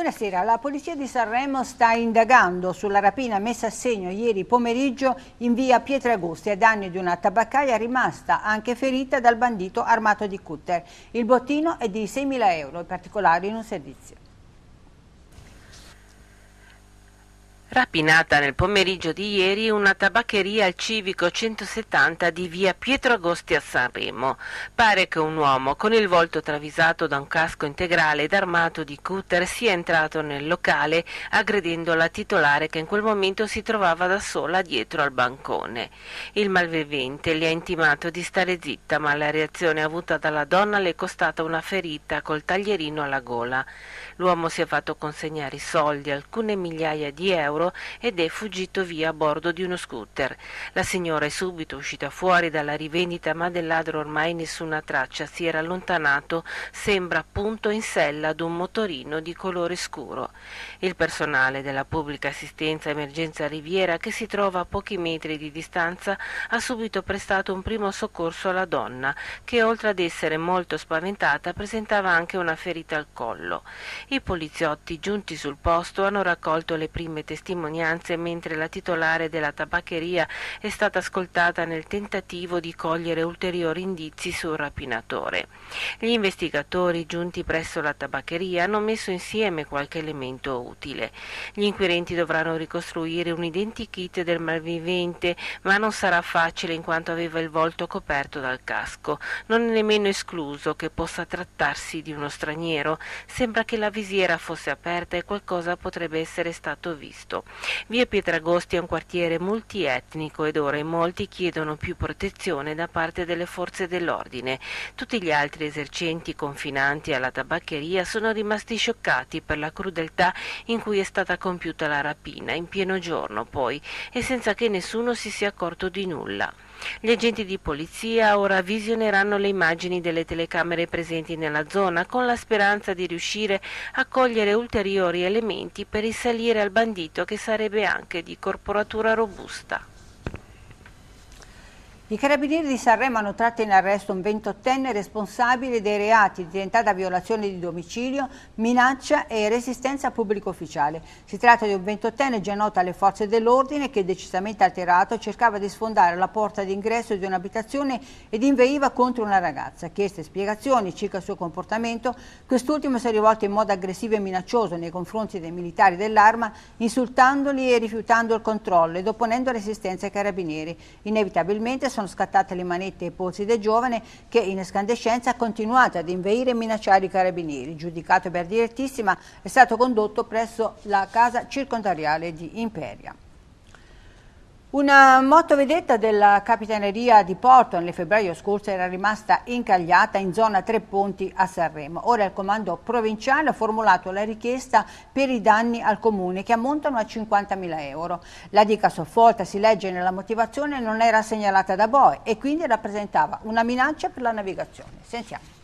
Buonasera, la Polizia di Sanremo sta indagando sulla rapina messa a segno ieri pomeriggio in via Pietre Pietragosti a danni di una tabaccaia rimasta anche ferita dal bandito armato di cutter. Il bottino è di 6.000 euro, in particolare in un servizio. rapinata nel pomeriggio di ieri una tabaccheria al civico 170 di via Pietro Agosti a Sanremo. Pare che un uomo con il volto travisato da un casco integrale ed armato di cutter sia entrato nel locale aggredendo la titolare che in quel momento si trovava da sola dietro al bancone. Il malvivente gli ha intimato di stare zitta, ma la reazione avuta dalla donna le è costata una ferita col taglierino alla gola. L'uomo si è fatto consegnare i soldi, alcune migliaia di euro ed è fuggito via a bordo di uno scooter. La signora è subito uscita fuori dalla rivendita, ma del ladro ormai nessuna traccia, si era allontanato, sembra appunto in sella ad un motorino di colore scuro. Il personale della pubblica assistenza emergenza Riviera, che si trova a pochi metri di distanza, ha subito prestato un primo soccorso alla donna, che oltre ad essere molto spaventata presentava anche una ferita al collo. I poliziotti giunti sul posto hanno raccolto le prime testimonianze testimonianze mentre la titolare della tabaccheria è stata ascoltata nel tentativo di cogliere ulteriori indizi sul rapinatore. Gli investigatori giunti presso la tabaccheria hanno messo insieme qualche elemento utile. Gli inquirenti dovranno ricostruire un identikit del malvivente, ma non sarà facile in quanto aveva il volto coperto dal casco. Non è nemmeno escluso che possa trattarsi di uno straniero. Sembra che la visiera fosse aperta e qualcosa potrebbe essere stato visto. Rosso. Via Pietragosti è un quartiere multietnico ed ora in molti chiedono più protezione da parte delle forze dell'ordine. Tutti gli altri esercenti confinanti alla tabaccheria sono rimasti scioccati per la crudeltà in cui è stata compiuta la rapina, in pieno giorno poi, e senza che nessuno si sia accorto di nulla. Gli agenti di polizia ora visioneranno le immagini delle telecamere presenti nella zona con la speranza di riuscire a cogliere ulteriori elementi per risalire al bandito che sarebbe anche di corporatura robusta. I carabinieri di Sanremo hanno tratto in arresto un ventottenne responsabile dei reati di tentata violazione di domicilio, minaccia e resistenza a pubblico ufficiale. Si tratta di un ventottenne già noto alle forze dell'ordine che decisamente alterato cercava di sfondare la porta d'ingresso di un'abitazione ed inveiva contro una ragazza. Chieste spiegazioni circa il suo comportamento, quest'ultimo si è rivolto in modo aggressivo e minaccioso nei confronti dei militari dell'arma, insultandoli e rifiutando il controllo ed opponendo resistenza ai carabinieri. Inevitabilmente sono scattate le manette ai polsi del giovane che in escandescenza ha continuato ad inveire e minacciare i carabinieri. Giudicato per direttissima è stato condotto presso la casa circondariale di Imperia. Una motovedetta della Capitaneria di Porto nel febbraio scorso era rimasta incagliata in zona Tre Ponti a Sanremo. Ora il comando provinciale ha formulato la richiesta per i danni al comune che ammontano a 50.000 euro. La dica soffolta, si legge nella motivazione, non era segnalata da Boe e quindi rappresentava una minaccia per la navigazione. Sentiamo.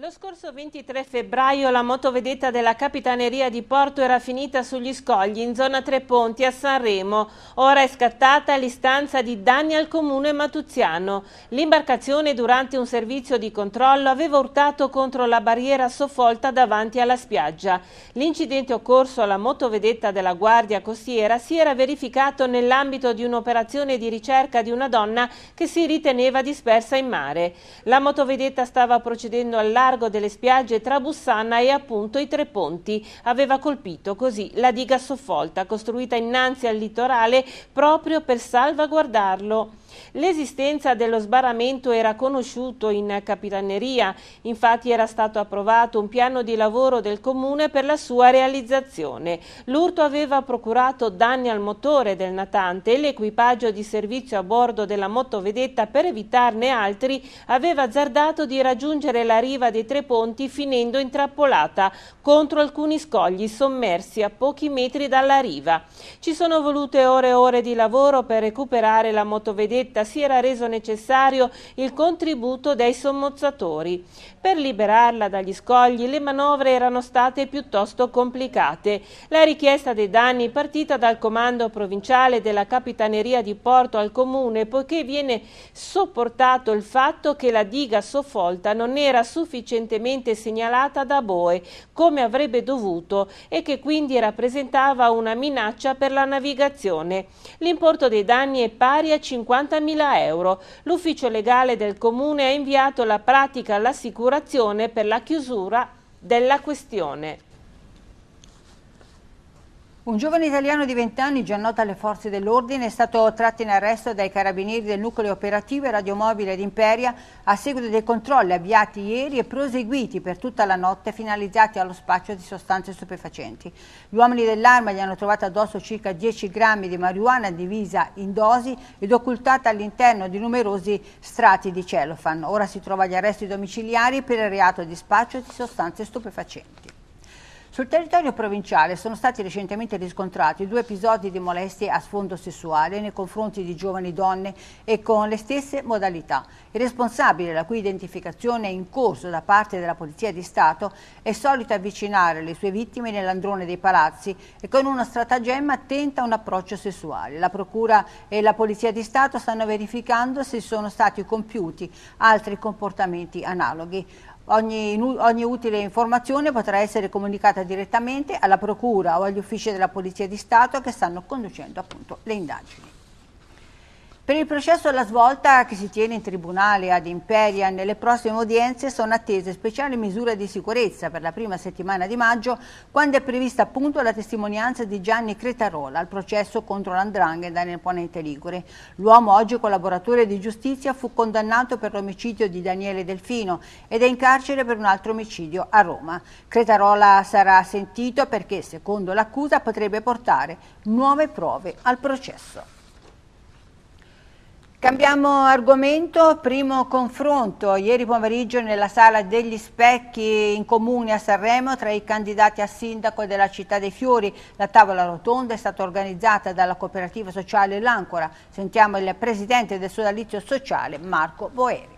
Lo scorso 23 febbraio la motovedetta della Capitaneria di Porto era finita sugli scogli in zona Tre Ponti a Sanremo. Ora è scattata l'istanza di danni al comune matuziano. L'imbarcazione durante un servizio di controllo aveva urtato contro la barriera soffolta davanti alla spiaggia. L'incidente occorso alla motovedetta della Guardia Costiera si era verificato nell'ambito di un'operazione di ricerca di una donna che si riteneva dispersa in mare. La motovedetta stava procedendo all'aria largo delle spiagge tra Bussana e appunto i Tre Ponti. Aveva colpito così la diga soffolta costruita innanzi al litorale proprio per salvaguardarlo. L'esistenza dello sbarramento era conosciuto in Capitaneria, infatti era stato approvato un piano di lavoro del Comune per la sua realizzazione. L'urto aveva procurato danni al motore del natante e l'equipaggio di servizio a bordo della motovedetta per evitarne altri aveva azzardato di raggiungere la riva dei Tre Ponti finendo intrappolata contro alcuni scogli sommersi a pochi metri dalla riva. Ci sono volute ore e ore di lavoro per recuperare la motovedetta stretta si era reso necessario il contributo dei sommozzatori. Per liberarla dagli scogli le manovre erano state piuttosto complicate. La richiesta dei danni partita dal comando provinciale della Capitaneria di Porto al Comune poiché viene sopportato il fatto che la diga soffolta non era sufficientemente segnalata da Boe come avrebbe dovuto e che quindi rappresentava una minaccia per la navigazione. L'importo dei danni è pari a 50 50.000 euro. L'ufficio legale del Comune ha inviato la pratica all'assicurazione per la chiusura della questione. Un giovane italiano di 20 anni, già noto alle forze dell'ordine, è stato tratto in arresto dai carabinieri del nucleo operativo e radiomobile d'Imperia a seguito dei controlli avviati ieri e proseguiti per tutta la notte finalizzati allo spaccio di sostanze stupefacenti. Gli uomini dell'arma gli hanno trovato addosso circa 10 grammi di marijuana divisa in dosi ed occultata all'interno di numerosi strati di celofan. Ora si trova agli arresti domiciliari per il reato di spaccio di sostanze stupefacenti. Sul territorio provinciale sono stati recentemente riscontrati due episodi di molestie a sfondo sessuale nei confronti di giovani donne e con le stesse modalità. Il responsabile, la cui identificazione è in corso da parte della Polizia di Stato, è solito avvicinare le sue vittime nell'androne dei palazzi e con uno stratagemma tenta un approccio sessuale. La Procura e la Polizia di Stato stanno verificando se sono stati compiuti altri comportamenti analoghi. Ogni, ogni, utile informazione potrà essere comunicata direttamente alla Procura o agli uffici della Polizia di Stato che stanno conducendo appunto le indagini. Per il processo alla svolta che si tiene in tribunale ad Imperia nelle prossime udienze sono attese speciali misure di sicurezza per la prima settimana di maggio quando è prevista appunto la testimonianza di Gianni Cretarola al processo contro l'Andrangheta nel Ponente Ligure. L'uomo oggi collaboratore di giustizia fu condannato per l'omicidio di Daniele Delfino ed è in carcere per un altro omicidio a Roma. Cretarola sarà sentito perché secondo l'accusa potrebbe portare nuove prove al processo. Cambiamo argomento, primo confronto ieri pomeriggio nella sala degli specchi in comune a Sanremo tra i candidati a sindaco della città dei fiori. La tavola rotonda è stata organizzata dalla cooperativa sociale L'Ancora. Sentiamo il presidente del sodalizio sociale Marco Boeri.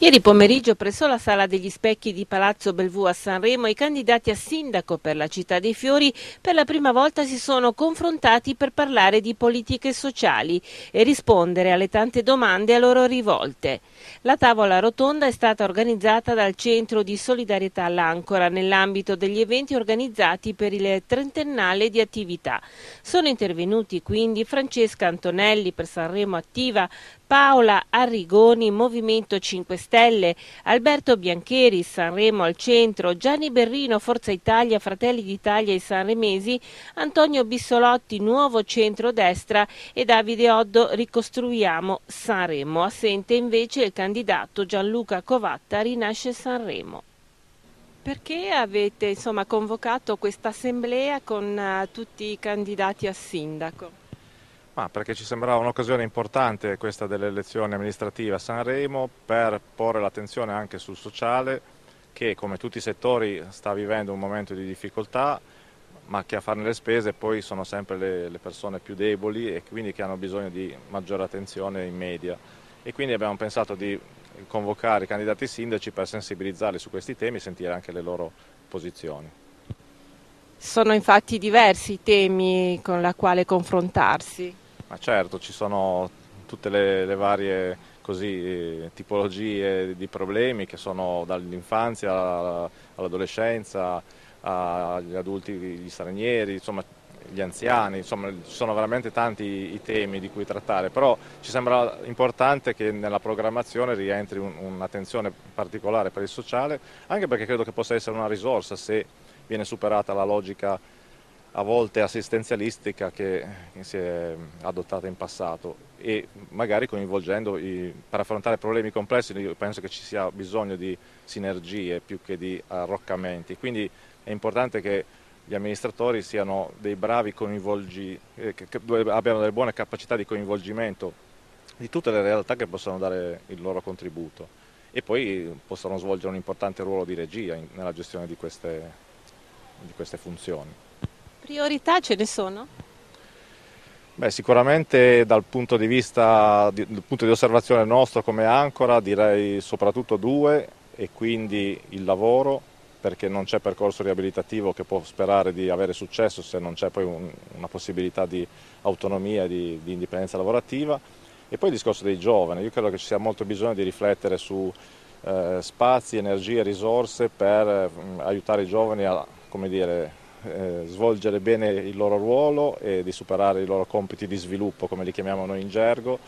Ieri pomeriggio presso la Sala degli Specchi di Palazzo Belvù a Sanremo i candidati a sindaco per la Città dei Fiori per la prima volta si sono confrontati per parlare di politiche sociali e rispondere alle tante domande a loro rivolte. La tavola rotonda è stata organizzata dal Centro di Solidarietà all'Ancora nell'ambito degli eventi organizzati per il trentennale di attività. Sono intervenuti quindi Francesca Antonelli per Sanremo Attiva, Paola Arrigoni, Movimento 5 Stelle, Stelle, Alberto Biancheri, Sanremo al centro, Gianni Berrino, Forza Italia, Fratelli d'Italia e Sanremesi, Antonio Bissolotti, Nuovo Centrodestra e Davide Oddo, Ricostruiamo Sanremo. Assente invece il candidato Gianluca Covatta, Rinasce Sanremo. Perché avete insomma, convocato questa assemblea con uh, tutti i candidati a sindaco? Ma perché ci sembrava un'occasione importante questa dell'elezione amministrativa a Sanremo per porre l'attenzione anche sul sociale che come tutti i settori sta vivendo un momento di difficoltà ma che a farne le spese poi sono sempre le, le persone più deboli e quindi che hanno bisogno di maggiore attenzione in media e quindi abbiamo pensato di convocare i candidati sindaci per sensibilizzarli su questi temi e sentire anche le loro posizioni. Sono infatti diversi i temi con la quale confrontarsi. Ma certo, ci sono tutte le, le varie così, tipologie di problemi che sono dall'infanzia all'adolescenza, agli adulti, gli stranieri, insomma gli anziani, insomma ci sono veramente tanti i temi di cui trattare, però ci sembra importante che nella programmazione rientri un, un'attenzione particolare per il sociale, anche perché credo che possa essere una risorsa se viene superata la logica a volte assistenzialistica che, si è adottata in passato e magari coinvolgendo i, per affrontare problemi complessi io penso che ci sia bisogno di sinergie più che di arroccamenti quindi è importante che gli amministratori siano dei bravi coinvolgi eh, che, abbiano delle buone capacità di coinvolgimento di tutte le realtà che possono dare il loro contributo e poi possono svolgere un importante ruolo di regia nella gestione di queste, di queste funzioni. Priorità ce ne sono? Beh, sicuramente dal punto di vista, dal punto di osservazione nostro come Ancora direi soprattutto due e quindi il lavoro perché non c'è percorso riabilitativo che può sperare di avere successo se non c'è poi un, una possibilità di autonomia e di, di indipendenza lavorativa. E poi il discorso dei giovani, io credo che ci sia molto bisogno di riflettere su eh, spazi, energie, risorse per eh, aiutare i giovani a, come dire, eh, svolgere bene il loro ruolo e di superare i loro compiti di sviluppo, come li chiamiamo noi in gergo,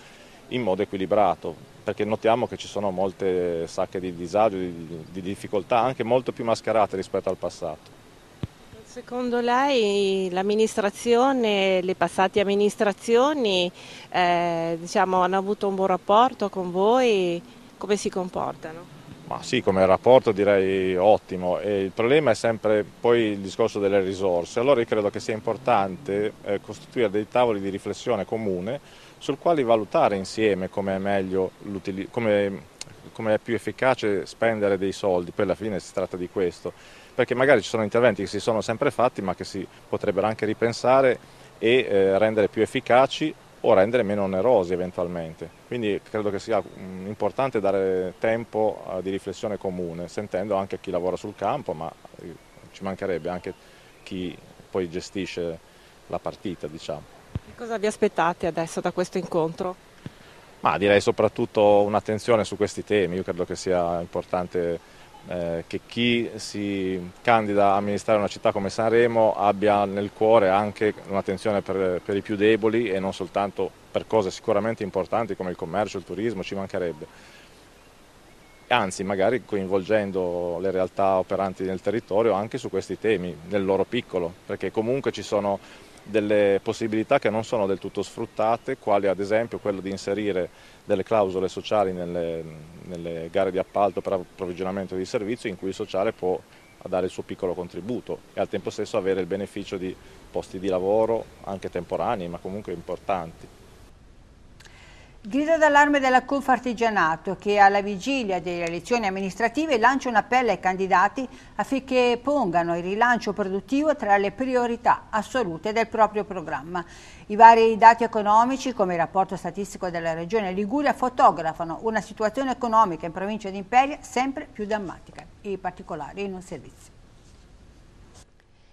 in modo equilibrato, perché notiamo che ci sono molte sacche di disagio, di, di difficoltà, anche molto più mascherate rispetto al passato. Secondo lei l'amministrazione, le passate amministrazioni eh, diciamo, hanno avuto un buon rapporto con voi? Come si comportano? Ma sì, come rapporto direi ottimo e il problema è sempre poi il discorso delle risorse. Allora io credo che sia importante eh, costituire dei tavoli di riflessione comune sul quali valutare insieme come è meglio, come, come è più efficace spendere dei soldi, poi alla fine si tratta di questo, perché magari ci sono interventi che si sono sempre fatti ma che si potrebbero anche ripensare e eh, rendere più efficaci o rendere meno onerosi eventualmente. Quindi credo che sia mm, importante dare tempo eh, di riflessione comune, sentendo anche chi lavora sul campo, ma eh, ci mancherebbe anche chi poi gestisce la partita. Diciamo. Cosa vi aspettate adesso da questo incontro? Ma direi soprattutto un'attenzione su questi temi, io credo che sia importante eh, che chi si candida a amministrare una città come Sanremo abbia nel cuore anche un'attenzione per, per i più deboli e non soltanto per cose sicuramente importanti come il commercio, il turismo, ci mancherebbe. Anzi, magari coinvolgendo le realtà operanti nel territorio anche su questi temi, nel loro piccolo, perché comunque ci sono delle possibilità che non sono del tutto sfruttate, quali ad esempio quello di inserire delle clausole sociali nelle, nelle gare di appalto per approvvigionamento di servizio in cui il sociale può dare il suo piccolo contributo e al tempo stesso avere il beneficio di posti di lavoro anche temporanei ma comunque importanti. Grido d'allarme della Confartigianato che alla vigilia delle elezioni amministrative lancia un appello ai candidati affinché pongano il rilancio produttivo tra le priorità assolute del proprio programma. I vari dati economici, come il rapporto statistico della Regione Liguria, fotografano una situazione economica in provincia di Imperia sempre più drammatica. I particolari in un servizio.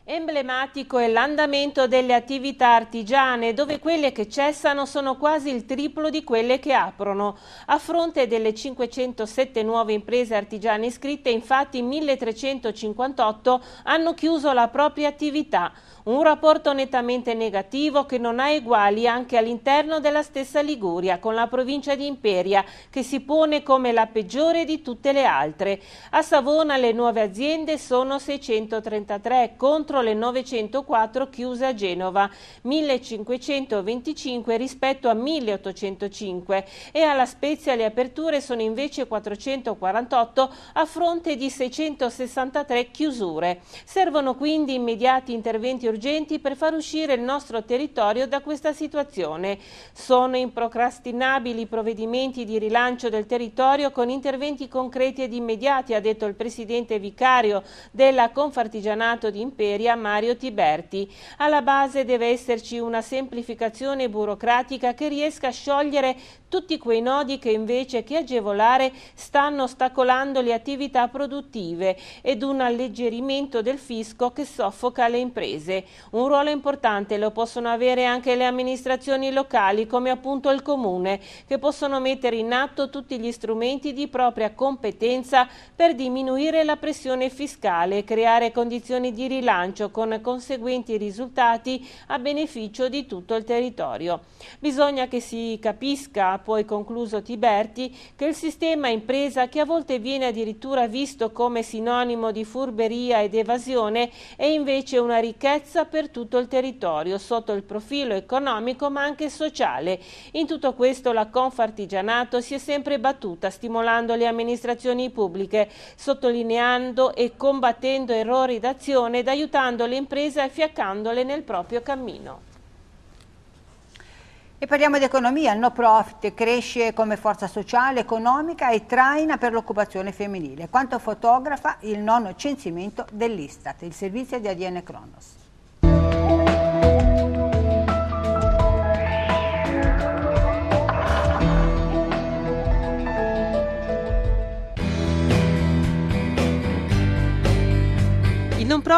Emblematico è l'andamento delle attività artigiane, dove quelle che cessano sono quasi il triplo di quelle che aprono. A fronte delle 507 nuove imprese artigiane iscritte, infatti 1358 hanno chiuso la propria attività, un rapporto nettamente negativo che non ha eguali anche all'interno della stessa Liguria, con la provincia di Imperia, che si pone come la peggiore di tutte le altre. A Savona le nuove aziende sono 633 contro contro le 904 chiuse a Genova, 1525 rispetto a 1805 e alla Spezia le aperture sono invece 448 a fronte di 663 chiusure. Servono quindi immediati interventi urgenti per far uscire il nostro territorio da questa situazione. Sono improcrastinabili i provvedimenti di rilancio del territorio con interventi concreti ed immediati, ha detto il Presidente Vicario della Confartigianato di Imperia Via Mario Tiberti. Alla base deve esserci una semplificazione burocratica che riesca a sciogliere tutti quei nodi che invece che agevolare stanno ostacolando le attività produttive ed un alleggerimento del fisco che soffoca le imprese. Un ruolo importante lo possono avere anche le amministrazioni locali come appunto il Comune che possono mettere in atto tutti gli strumenti di propria competenza per diminuire la pressione fiscale e creare condizioni di rilancio bilancio con conseguenti risultati a beneficio di tutto il territorio. Bisogna che si capisca, ha poi concluso Tiberti, che il sistema impresa che a volte viene addirittura visto come sinonimo di furberia ed evasione è invece una ricchezza per tutto il territorio sotto il profilo economico ma anche sociale. In tutto questo la Confartigianato si è sempre battuta stimolando le amministrazioni pubbliche, sottolineando e combattendo errori d'azione ed aiutando aiutando le imprese e affiaccandole nel proprio cammino. E parliamo di economia, il no profit cresce come forza sociale, economica e traina per l'occupazione femminile, quanto fotografa il nono censimento dell'Istat, il servizio di ADN Cronos.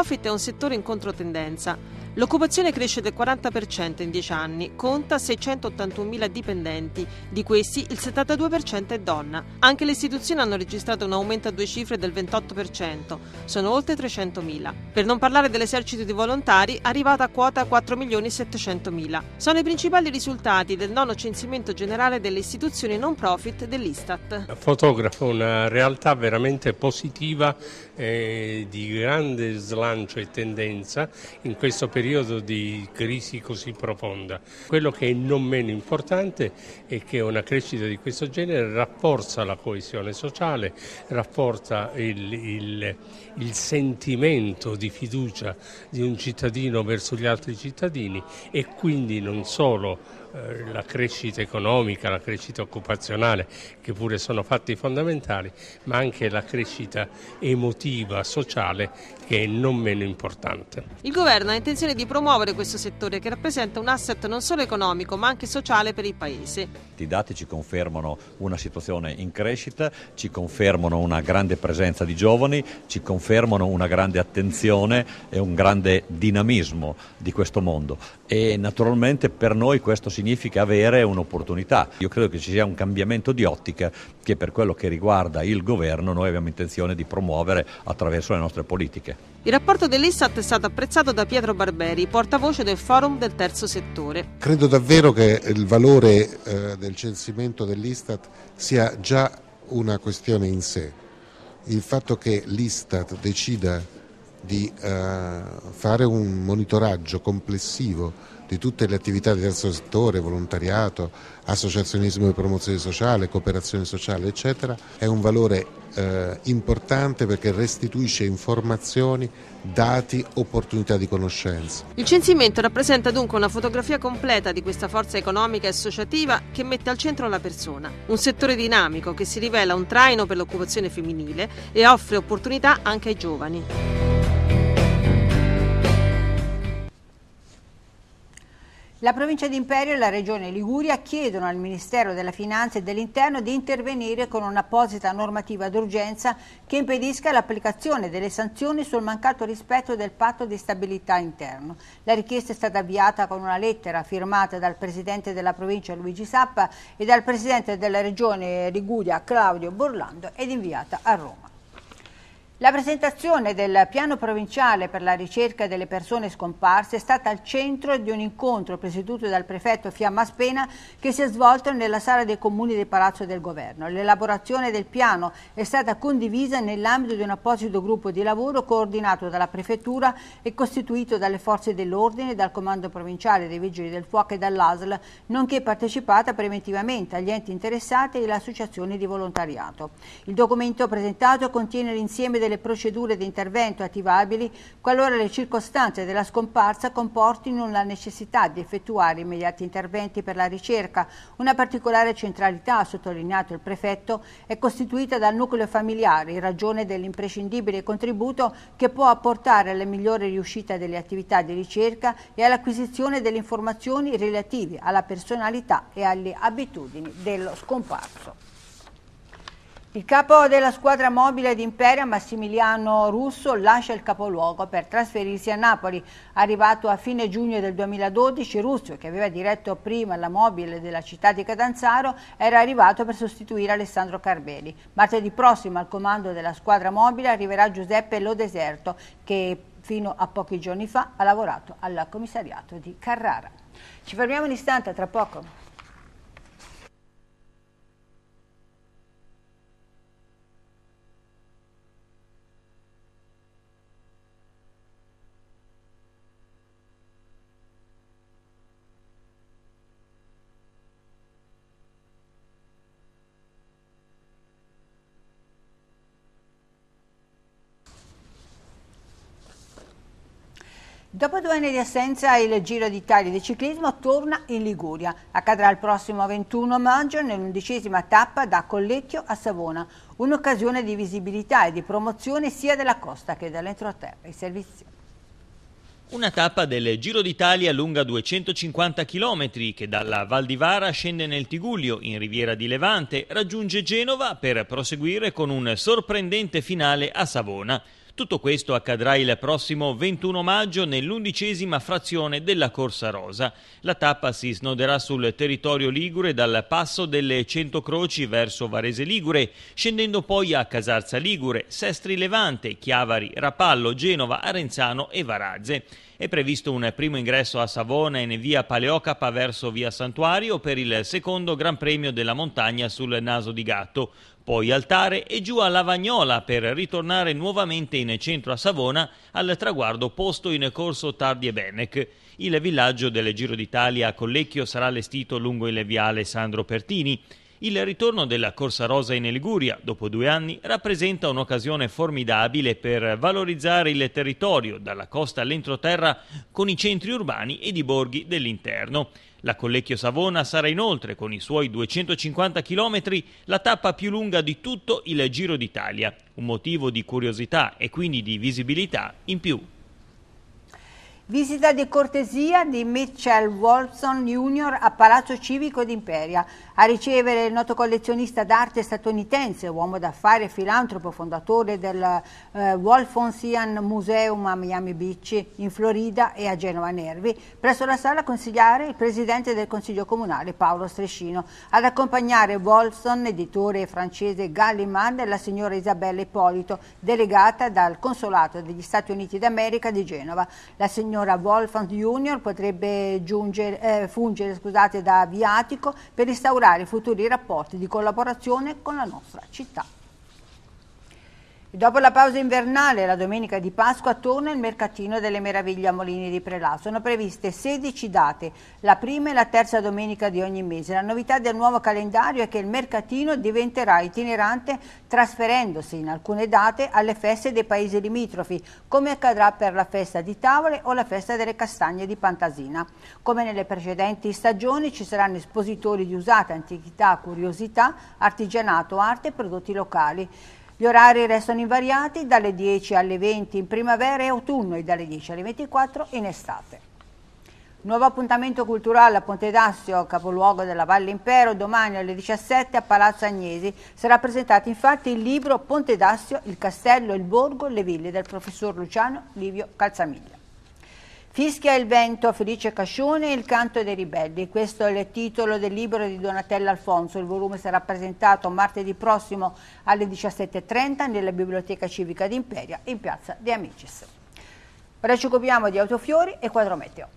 profit è un settore in controtendenza. L'occupazione cresce del 40% in 10 anni, conta 681.000 dipendenti, di questi il 72% è donna. Anche le istituzioni hanno registrato un aumento a due cifre del 28%, sono oltre 300.000. Per non parlare dell'esercito di volontari, arrivata a quota 4.700.000. Sono i principali risultati del nono censimento generale delle istituzioni non profit dell'Istat. Fotografo una realtà veramente positiva eh, di grande slancio e tendenza in questo periodo di crisi così profonda. Quello che è non meno importante è che una crescita di questo genere rafforza la coesione sociale, rafforza il, il, il sentimento di fiducia di un cittadino verso gli altri cittadini e quindi non solo eh, la crescita economica, la crescita occupazionale, che pure sono fatti fondamentali, ma anche la crescita emotiva, sociale, che è non meno importante. Il governo ha intenzione di promuovere questo settore che rappresenta un asset non solo economico ma anche sociale per il Paese. I dati ci confermano una situazione in crescita, ci confermano una grande presenza di giovani, ci confermano una grande attenzione e un grande dinamismo di questo mondo e naturalmente per noi questo si significa avere un'opportunità. Io credo che ci sia un cambiamento di ottica che per quello che riguarda il governo noi abbiamo intenzione di promuovere attraverso le nostre politiche. Il rapporto dell'Issat è stato apprezzato da Pietro Barberi, portavoce del forum del terzo settore. Credo davvero che il valore eh, del censimento dell'Istat sia già una questione in sé. Il fatto che l'Istat decida di eh, fare un monitoraggio complessivo di tutte le attività di terzo settore, volontariato, associazionismo e promozione sociale, cooperazione sociale, eccetera, è un valore eh, importante perché restituisce informazioni, dati, opportunità di conoscenza. Il censimento rappresenta dunque una fotografia completa di questa forza economica e associativa che mette al centro la persona, un settore dinamico che si rivela un traino per l'occupazione femminile e offre opportunità anche ai giovani. La provincia di Imperio e la regione Liguria chiedono al Ministero della Finanza e dell'Interno di intervenire con un'apposita normativa d'urgenza che impedisca l'applicazione delle sanzioni sul mancato rispetto del patto di stabilità interno. La richiesta è stata avviata con una lettera firmata dal Presidente della provincia Luigi Sappa e dal Presidente della regione Liguria Claudio Borlando ed inviata a Roma. La presentazione del piano provinciale per la ricerca delle persone scomparse è stata al centro di un incontro presieduto dal prefetto Fiamma Spena che si è svolto nella sala dei comuni del Palazzo del Governo. L'elaborazione del piano è stata condivisa nell'ambito di un apposito gruppo di lavoro coordinato dalla prefettura e costituito dalle forze dell'ordine, dal comando provinciale dei vigili del fuoco e dall'ASL, nonché partecipata preventivamente agli enti interessati e alle associazioni di volontariato. Il documento presentato contiene l'insieme delle delle procedure di intervento attivabili qualora le circostanze della scomparsa comportino la necessità di effettuare immediati interventi per la ricerca. Una particolare centralità, ha sottolineato il prefetto, è costituita dal nucleo familiare in ragione dell'imprescindibile contributo che può apportare alla migliore riuscita delle attività di ricerca e all'acquisizione delle informazioni relative alla personalità e alle abitudini dello scomparso. Il capo della squadra mobile di Imperia, Massimiliano Russo, lascia il capoluogo per trasferirsi a Napoli. Arrivato a fine giugno del 2012, Russo, che aveva diretto prima la mobile della città di Catanzaro, era arrivato per sostituire Alessandro Carbeli. Martedì prossimo al comando della squadra mobile arriverà Giuseppe Lodeserto, che fino a pochi giorni fa ha lavorato al commissariato di Carrara. Ci fermiamo un istante, tra poco. Dopo due anni di assenza il Giro d'Italia di ciclismo torna in Liguria. Accadrà il prossimo 21 maggio nell'undicesima tappa da Collecchio a Savona. Un'occasione di visibilità e di promozione sia della costa che dell'entroterra. I servizi. Una tappa del Giro d'Italia lunga 250 km che dalla Val di Vara scende nel Tiguglio in Riviera di Levante, raggiunge Genova per proseguire con un sorprendente finale a Savona. Tutto questo accadrà il prossimo 21 maggio nell'undicesima frazione della Corsa Rosa. La tappa si snoderà sul territorio ligure dal passo delle Cento Croci verso Varese Ligure, scendendo poi a Casarza Ligure, Sestri Levante, Chiavari, Rapallo, Genova, Arenzano e Varazze. È previsto un primo ingresso a Savona in via Paleocapa verso via Santuario per il secondo Gran Premio della Montagna sul Naso di Gatto, poi Altare e giù a Lavagnola per ritornare nuovamente in centro a Savona al traguardo posto in corso Tardi e Benec. Il villaggio del Giro d'Italia a Collecchio sarà allestito lungo il viale Sandro Pertini. Il ritorno della Corsa Rosa in Liguria, dopo due anni, rappresenta un'occasione formidabile per valorizzare il territorio, dalla costa all'entroterra, con i centri urbani ed i borghi dell'interno. La Collecchio Savona sarà inoltre, con i suoi 250 km, la tappa più lunga di tutto il Giro d'Italia, un motivo di curiosità e quindi di visibilità in più. Visita di cortesia di Mitchell Wolfson Jr. a Palazzo Civico d'Imperia a ricevere il noto collezionista d'arte statunitense, uomo d'affari e filantropo, fondatore del eh, Wolfonsian Museum a Miami Beach, in Florida e a Genova Nervi, presso la sala consigliare il presidente del Consiglio Comunale Paolo Strescino, ad accompagnare Wolfson, editore francese Gallimard e la signora Isabella Ippolito, delegata dal Consolato degli Stati Uniti d'America di Genova. La signora signora Wolfgang Junior potrebbe giungere, eh, fungere scusate, da viatico per instaurare futuri rapporti di collaborazione con la nostra città. Dopo la pausa invernale, la domenica di Pasqua, torna il mercatino delle meraviglie a Molini di Prelà. Sono previste 16 date, la prima e la terza domenica di ogni mese. La novità del nuovo calendario è che il mercatino diventerà itinerante trasferendosi in alcune date alle feste dei paesi limitrofi, come accadrà per la festa di tavole o la festa delle castagne di Pantasina. Come nelle precedenti stagioni ci saranno espositori di usate, antichità, curiosità, artigianato, arte e prodotti locali. Gli orari restano invariati dalle 10 alle 20 in primavera e autunno e dalle 10 alle 24 in estate. Nuovo appuntamento culturale a Ponte d'Assio, capoluogo della Valle Impero, domani alle 17 a Palazzo Agnesi. Sarà presentato infatti il libro Ponte d'Assio, il castello, il borgo, le ville del professor Luciano Livio Calzamiglia. Fischia il vento, Felice Cascione, il canto dei ribelli. Questo è il titolo del libro di Donatella Alfonso. Il volume sarà presentato martedì prossimo alle 17.30 nella Biblioteca Civica d'Imperia in Piazza De Amicis. Ora ci occupiamo di autofiori e quadrometeo.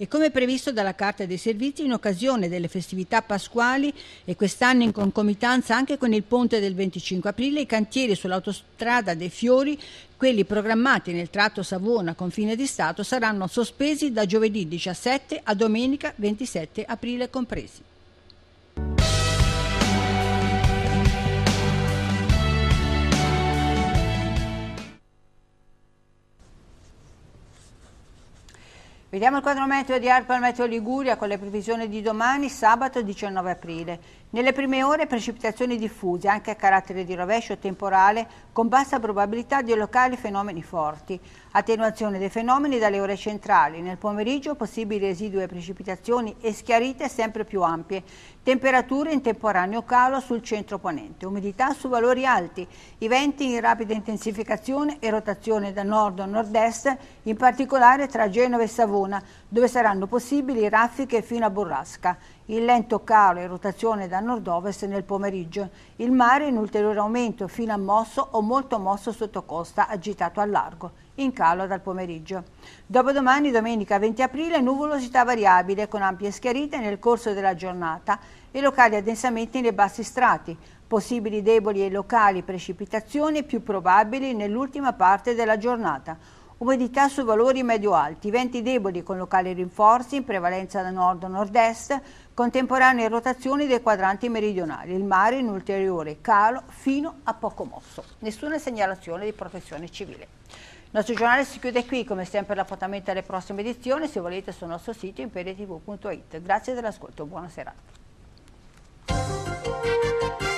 e come previsto dalla Carta dei Servizi in occasione delle festività pasquali e quest'anno in concomitanza anche con il ponte del 25 aprile, i cantieri sull'autostrada dei Fiori, quelli programmati nel tratto Savona-Confine di Stato, saranno sospesi da giovedì 17 a domenica 27 aprile compresi. Vediamo il quadro meteo di Arpa al Meteo Liguria con le previsioni di domani, sabato 19 aprile. Nelle prime ore precipitazioni diffuse, anche a carattere di rovescio temporale, con bassa probabilità di locali fenomeni forti. Attenuazione dei fenomeni dalle ore centrali. Nel pomeriggio possibili residue precipitazioni e schiarite sempre più ampie. Temperature in temporaneo calo sul centro ponente. Umidità su valori alti. I venti in rapida intensificazione e rotazione da nord a nord-est, in particolare tra Genova e Savona Savona, dove saranno possibili raffiche fino a Borrasca. Il lento calo e rotazione da nord-ovest nel pomeriggio. Il mare in ulteriore aumento fino a mosso o molto mosso sottocosta, agitato al largo in calo dal pomeriggio. Dopodomani, domenica 20 aprile, nuvolosità variabile con ampie schiarite nel corso della giornata e locali addensamenti nei bassi strati, possibili deboli e locali precipitazioni più probabili nell'ultima parte della giornata umidità su valori medio-alti, venti deboli con locali rinforzi in prevalenza da nord-nord-est, contemporanee rotazioni dei quadranti meridionali, il mare in ulteriore calo fino a poco mosso. Nessuna segnalazione di protezione civile. Il nostro giornale si chiude qui, come sempre l'appuntamento alle prossime edizioni, se volete sul nostro sito imperiatv.it. Grazie dell'ascolto, buona serata.